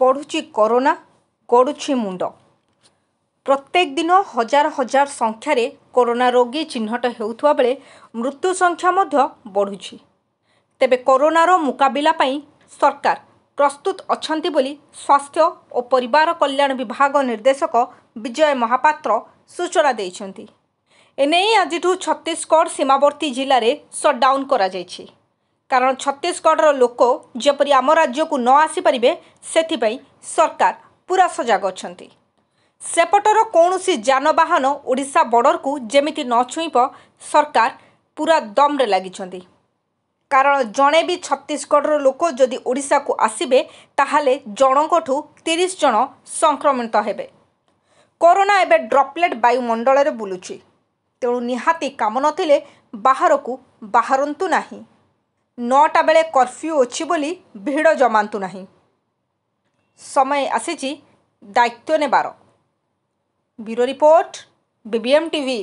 ବଢ଼ୁଛି କରୋନା ଗଡ଼ୁଛି ମୁଣ୍ଡ ପ୍ରତ୍ୟେକ ଦିନ ହଜାର ହଜାର ସଂଖ୍ୟାରେ କରୋନା ରୋଗୀ ଚିହ୍ନଟ ହେଉଥିବା ବେଳେ ମୃତ୍ୟୁ ସଂଖ୍ୟା ମଧ୍ୟ ବଢ଼ୁଛି ତେବେ କରୋନାର ମୁକାବିଲା ପାଇଁ ସରକାର ପ୍ରସ୍ତୁତ ଅଛନ୍ତି ବୋଲି ସ୍ୱାସ୍ଥ୍ୟ ଓ ପରିବାର କଲ୍ୟାଣ ବିଭାଗ ନିର୍ଦ୍ଦେଶକ ବିଜୟ ମହାପାତ୍ର ସୂଚନା ଦେଇଛନ୍ତି ଏନେଇ ଆଜିଠୁ ଛତିଶଗଡ଼ ସୀମାବର୍ତ୍ତୀ ଜିଲ୍ଲାରେ ସଟ୍ଡାଉନ୍ କରାଯାଇଛି କାରଣ ଛତିଶଗଡ଼ର ଲୋକ ଯେପରି ଆମ ରାଜ୍ୟକୁ ନ ଆସିପାରିବେ ସେଥିପାଇଁ ସରକାର ପୁରା ସଜାଗ ଅଛନ୍ତି ସେପଟର କୌଣସି ଯାନବାହନ ଓଡ଼ିଶା ବର୍ଡ଼ରକୁ ଯେମିତି ନ ଛୁଇଁବ ସରକାର ପୁରା ଦମ୍ରେ ଲାଗିଛନ୍ତି କାରଣ ଜଣେ ବି ଛତିଶଗଡ଼ର ଲୋକ ଯଦି ଓଡ଼ିଶାକୁ ଆସିବେ ତାହେଲେ ଜଣଙ୍କଠୁ ତିରିଶ ଜଣ ସଂକ୍ରମିତ ହେବେ କରୋନା ଏବେ ଡ୍ରପଲେଟ୍ ବାୟୁମଣ୍ଡଳରେ ବୁଲୁଛି ତେଣୁ ନିହାତି କାମ ନଥିଲେ ବାହାରକୁ ବାହାରନ୍ତୁ ନାହିଁ ନଅଟା ବେଳେ କର୍ଫ୍ୟୁ ଅଛି ବୋଲି ଭିଡ଼ ଜମାନ୍ତୁ ନାହିଁ ସମୟ ଆସିଛି ଦାୟିତ୍ୱ ନେବାର ବ୍ୟୁରୋ ରିପୋର୍ଟ ବିବିଏମ୍ ଟିଭି